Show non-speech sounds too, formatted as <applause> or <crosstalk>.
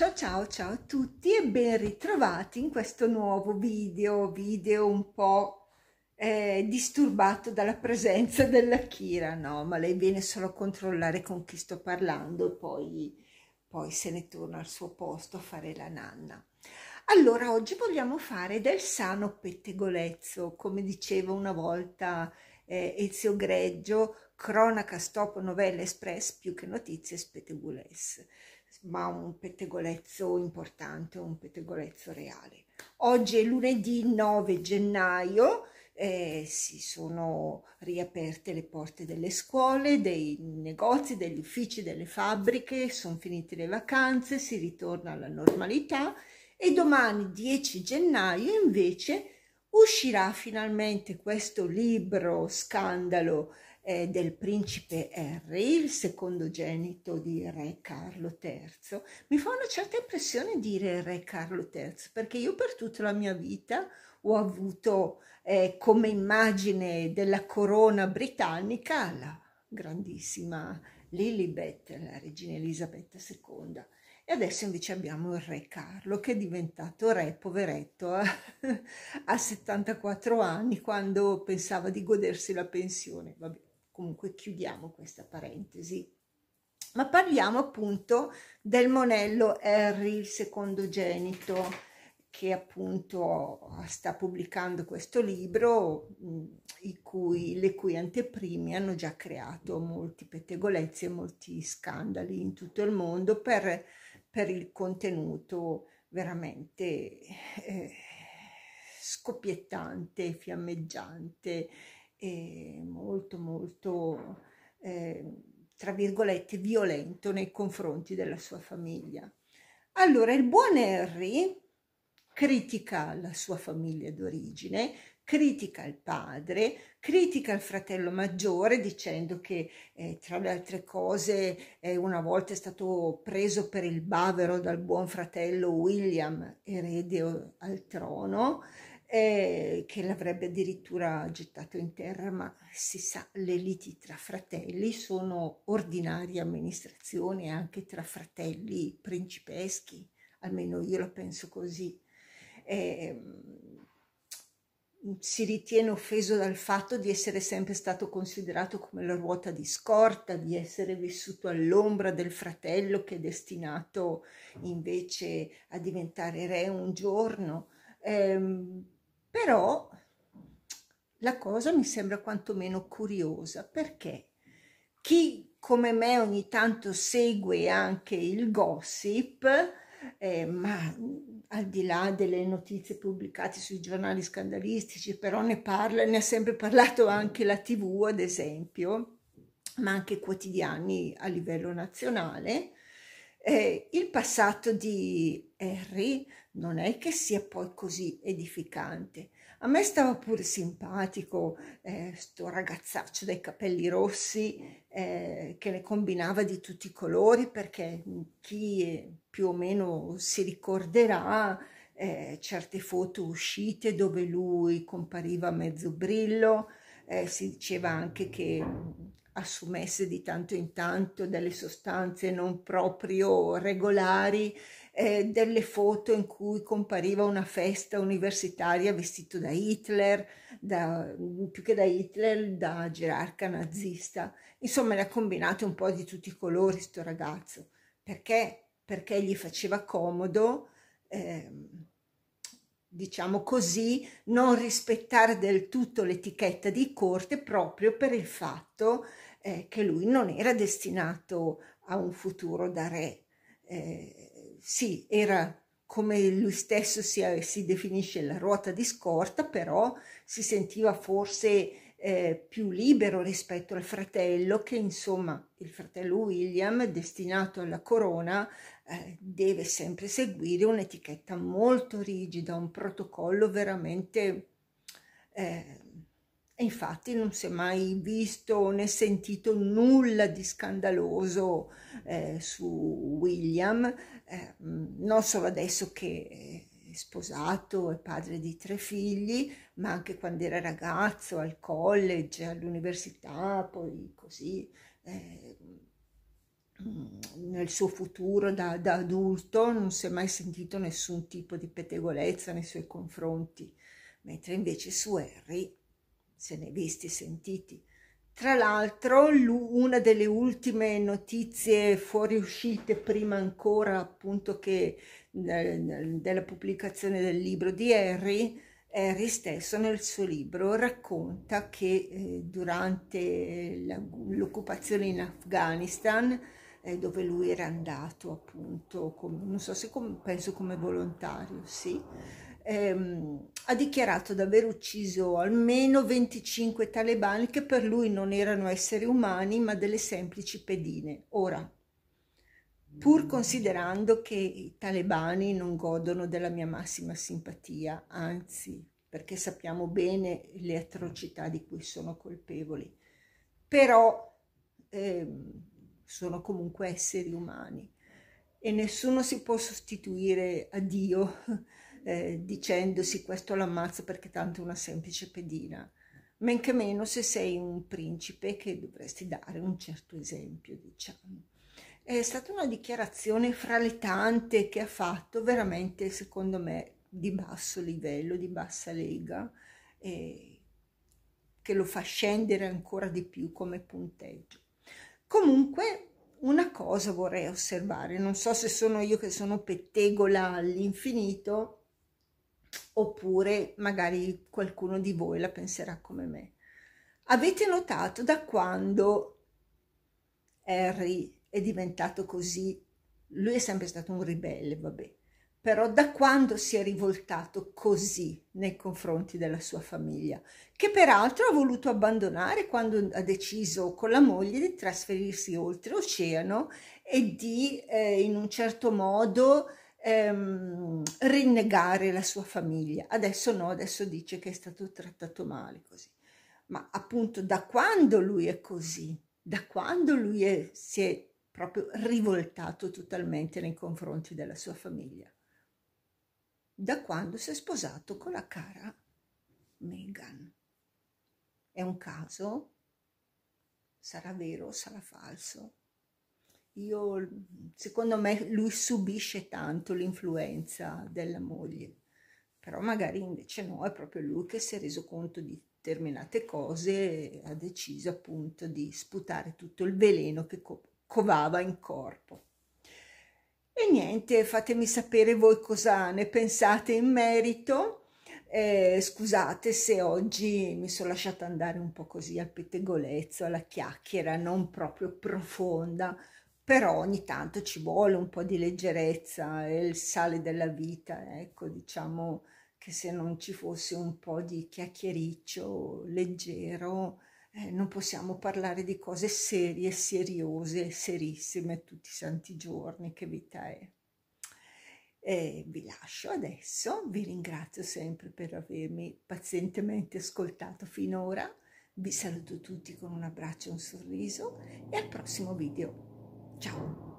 Ciao ciao ciao a tutti e ben ritrovati in questo nuovo video, video un po' eh, disturbato dalla presenza della Kira, no? Ma lei viene solo a controllare con chi sto parlando e poi, poi se ne torna al suo posto a fare la nanna. Allora, oggi vogliamo fare del sano pettegolezzo, come diceva una volta eh, Ezio Greggio, cronaca, stop, novella express, più che notizie, spettegules ma un pettegolezzo importante, un pettegolezzo reale. Oggi è lunedì 9 gennaio, eh, si sono riaperte le porte delle scuole, dei negozi, degli uffici, delle fabbriche, sono finite le vacanze, si ritorna alla normalità e domani 10 gennaio invece uscirà finalmente questo libro scandalo eh, del principe Harry, il secondogenito di re Carlo III, mi fa una certa impressione dire re Carlo III, perché io per tutta la mia vita ho avuto eh, come immagine della corona britannica la grandissima Lilibet, la regina Elisabetta II. E adesso invece abbiamo il re Carlo che è diventato re, poveretto, eh, <laughs> a, a 74 anni quando pensava di godersi la pensione. Vabbè comunque chiudiamo questa parentesi. Ma parliamo appunto del monello Harry, il secondogenito, che appunto sta pubblicando questo libro, mm, cui, le cui anteprime hanno già creato molti pettegolezzi e molti scandali in tutto il mondo per, per il contenuto veramente eh, scoppiettante, fiammeggiante eh, molto molto eh, tra virgolette violento nei confronti della sua famiglia. Allora il buon Harry critica la sua famiglia d'origine, critica il padre, critica il fratello maggiore dicendo che eh, tra le altre cose eh, una volta è stato preso per il bavero dal buon fratello William, erede al trono, eh, che l'avrebbe addirittura gettato in terra, ma si sa, le liti tra fratelli sono ordinarie amministrazioni anche tra fratelli principeschi, almeno io la penso così. Eh, si ritiene offeso dal fatto di essere sempre stato considerato come la ruota di scorta, di essere vissuto all'ombra del fratello che è destinato invece a diventare re un giorno. Eh, però la cosa mi sembra quantomeno curiosa perché chi come me ogni tanto segue anche il gossip, eh, ma al di là delle notizie pubblicate sui giornali scandalistici, però ne parla, ne ha sempre parlato anche la TV, ad esempio, ma anche quotidiani a livello nazionale. Eh, il passato di Harry non è che sia poi così edificante. A me stava pure simpatico eh, ragazzaccio dai capelli rossi eh, che ne combinava di tutti i colori perché chi più o meno si ricorderà eh, certe foto uscite dove lui compariva a mezzo brillo, eh, si diceva anche che assumesse di tanto in tanto delle sostanze non proprio regolari, eh, delle foto in cui compariva una festa universitaria vestito da Hitler, da, più che da Hitler, da gerarca nazista. Insomma, le ha combinate un po' di tutti i colori sto ragazzo, perché? Perché gli faceva comodo. Ehm, diciamo così, non rispettare del tutto l'etichetta di corte proprio per il fatto che eh, che lui non era destinato a un futuro da re. Eh, sì, era come lui stesso si, eh, si, definisce la ruota di scorta, però si sentiva forse eh, più libero rispetto al fratello che insomma il fratello William destinato alla corona eh, deve sempre seguire un'etichetta molto rigida, un protocollo veramente eh, e infatti non si è mai visto né sentito nulla di scandaloso eh, su William, eh, non solo adesso che eh, è sposato e padre di tre figli, ma anche quando era ragazzo, al college, all'università, poi così. Eh, nel suo futuro da, da, adulto non si è mai sentito nessun tipo di pettegolezza nei suoi confronti, mentre invece su Harry se ne è visti e sentiti. Tra l'altro, una delle ultime notizie fuoriuscite prima ancora appunto che eh, della pubblicazione del libro di Harry, Harry stesso nel suo libro racconta che eh, durante l'occupazione in Afghanistan, eh, dove lui era andato appunto, come, non so se come, penso come volontario, sì, ehm, ha dichiarato di aver ucciso almeno 25 talebani che per lui non erano esseri umani ma delle semplici pedine. Ora, pur considerando che i talebani non godono della mia massima simpatia, anzi perché sappiamo bene le atrocità di cui sono colpevoli, però ehm, sono comunque esseri umani e nessuno si può sostituire a Dio eh, dicendosi questo l'ammazza perché tanto è una semplice pedina, men che meno se sei un principe che dovresti dare un certo esempio, diciamo. È stata una dichiarazione fra le tante che ha fatto, veramente secondo me di basso livello, di bassa lega, eh, che lo fa scendere ancora di più come punteggio. Comunque una cosa vorrei osservare, non so se sono io che sono pettegola all'infinito, oppure magari qualcuno di voi la penserà come me. Avete notato da quando Harry è diventato così, lui è sempre stato un ribelle, vabbè, però da quando si è rivoltato così nei confronti della sua famiglia, che peraltro ha voluto abbandonare quando ha deciso con la moglie di trasferirsi oltreoceano e di, eh, in un certo modo, ehm, rinnegare la sua famiglia. Adesso no, adesso dice che è stato trattato male così. Ma appunto da quando lui è così? Da quando lui è, si è proprio rivoltato totalmente nei confronti della sua famiglia? Da quando si è sposato con la cara Meghan? È un caso? Sarà vero o sarà falso? Io, secondo me lui subisce tanto l'influenza della moglie, però magari invece no, è proprio lui che si è reso conto di determinate cose e ha deciso appunto di sputare tutto il veleno che co- covava in corpo. E niente, fatemi sapere voi cosa ne pensate in merito. Eh, scusate se oggi mi sono lasciata andare un po' così al pettegolezzo, alla chiacchiera non proprio profonda, però ogni tanto ci vuole un po' di leggerezza, è il sale della vita, ecco, diciamo che se non ci fosse un po' di chiacchiericcio leggero eh, non possiamo parlare di cose serie, seriose, serissime tutti i santi giorni, che vita è. E vi lascio adesso, vi ringrazio sempre per avermi pazientemente ascoltato finora, vi saluto tutti con un abbraccio e un sorriso e al prossimo video. Chao.